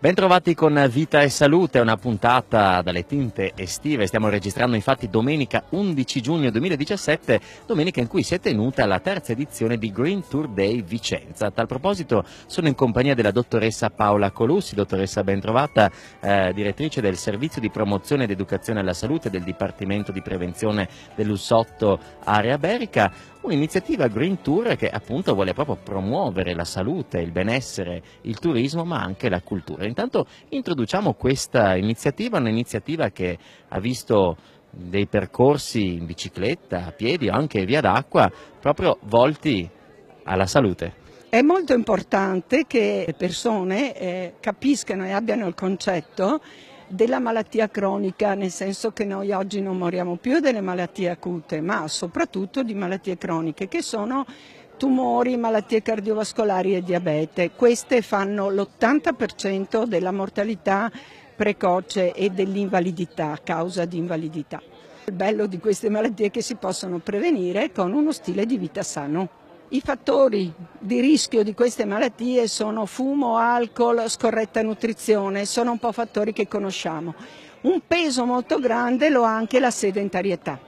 Bentrovati con Vita e Salute, una puntata dalle tinte estive. Stiamo registrando infatti domenica 11 giugno 2017, domenica in cui si è tenuta la terza edizione di Green Tour Day Vicenza. A tal proposito sono in compagnia della dottoressa Paola Colussi, dottoressa bentrovata, eh, direttrice del Servizio di Promozione ed Educazione alla Salute del Dipartimento di Prevenzione dell'Ussotto Area Berica un'iniziativa Green Tour che appunto vuole proprio promuovere la salute, il benessere, il turismo ma anche la cultura. Intanto introduciamo questa iniziativa, un'iniziativa che ha visto dei percorsi in bicicletta, a piedi o anche via d'acqua proprio volti alla salute. È molto importante che le persone eh, capiscano e abbiano il concetto della malattia cronica, nel senso che noi oggi non moriamo più delle malattie acute, ma soprattutto di malattie croniche, che sono tumori, malattie cardiovascolari e diabete. Queste fanno l'80% della mortalità precoce e dell'invalidità, causa di invalidità. Il bello di queste malattie è che si possono prevenire con uno stile di vita sano. I fattori di rischio di queste malattie sono fumo, alcol, scorretta nutrizione, sono un po' fattori che conosciamo. Un peso molto grande lo ha anche la sedentarietà.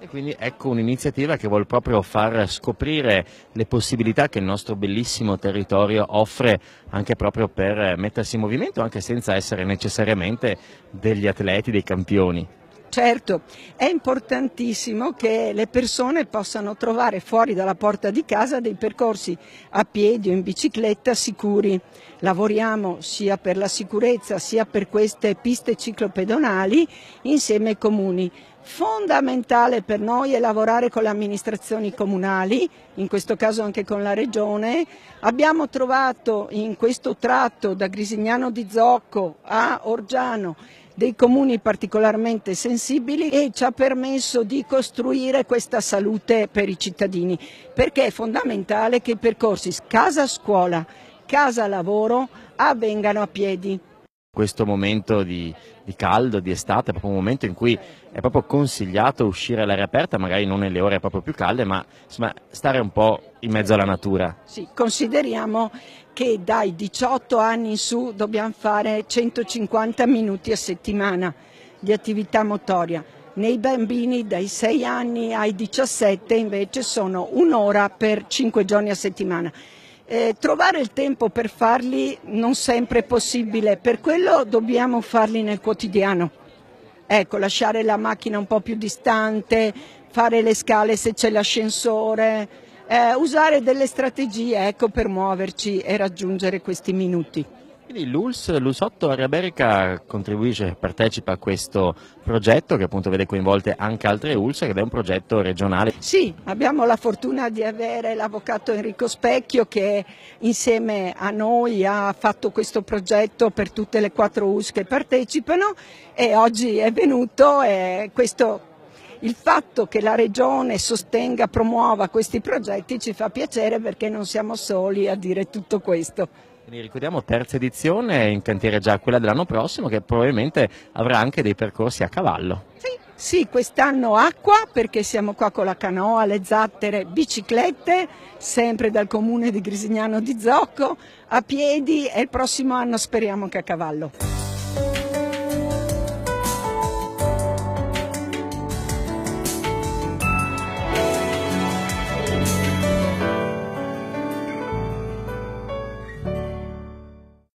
E quindi ecco un'iniziativa che vuole proprio far scoprire le possibilità che il nostro bellissimo territorio offre anche proprio per mettersi in movimento, anche senza essere necessariamente degli atleti, dei campioni. Certo, è importantissimo che le persone possano trovare fuori dalla porta di casa dei percorsi a piedi o in bicicletta sicuri. Lavoriamo sia per la sicurezza sia per queste piste ciclopedonali insieme ai comuni. Fondamentale per noi è lavorare con le amministrazioni comunali, in questo caso anche con la Regione. Abbiamo trovato in questo tratto da Grisignano di Zocco a Orgiano dei comuni particolarmente sensibili e ci ha permesso di costruire questa salute per i cittadini, perché è fondamentale che i percorsi casa-scuola, casa-lavoro avvengano a piedi questo momento di, di, caldo, di estate, è proprio un momento in cui è proprio consigliato uscire all'aria aperta, magari non nelle ore proprio più calde, ma insomma stare un po' in mezzo alla natura. Sì, consideriamo che dai 18 anni in su dobbiamo fare 150 minuti a settimana di attività motoria. Nei bambini dai 6 anni ai 17 invece sono un'ora per 5 giorni a settimana. Eh, trovare il tempo per farli non sempre è possibile, per quello dobbiamo farli nel quotidiano. Ecco, lasciare la macchina un po' più distante, fare le scale se c'è l'ascensore, eh, usare delle strategie ecco, per muoverci e raggiungere questi minuti. Quindi l'ULS, l'US8 Area Berica contribuisce, partecipa a questo progetto che appunto vede coinvolte anche altre ULS ed è un progetto regionale. Sì, abbiamo la fortuna di avere l'avvocato Enrico Specchio che insieme a noi ha fatto questo progetto per tutte le quattro ULS che partecipano e oggi è venuto e questo il fatto che la Regione sostenga, promuova questi progetti ci fa piacere perché non siamo soli a dire tutto questo. Ne ricordiamo terza edizione, in cantiere già quella dell'anno prossimo, che probabilmente avrà anche dei percorsi a cavallo. Sì. Sì, quest'anno acqua perché siamo qua con la canoa, le zattere, biciclette, sempre dal comune di Grisignano di Zocco, a piedi e il prossimo anno speriamo che a cavallo.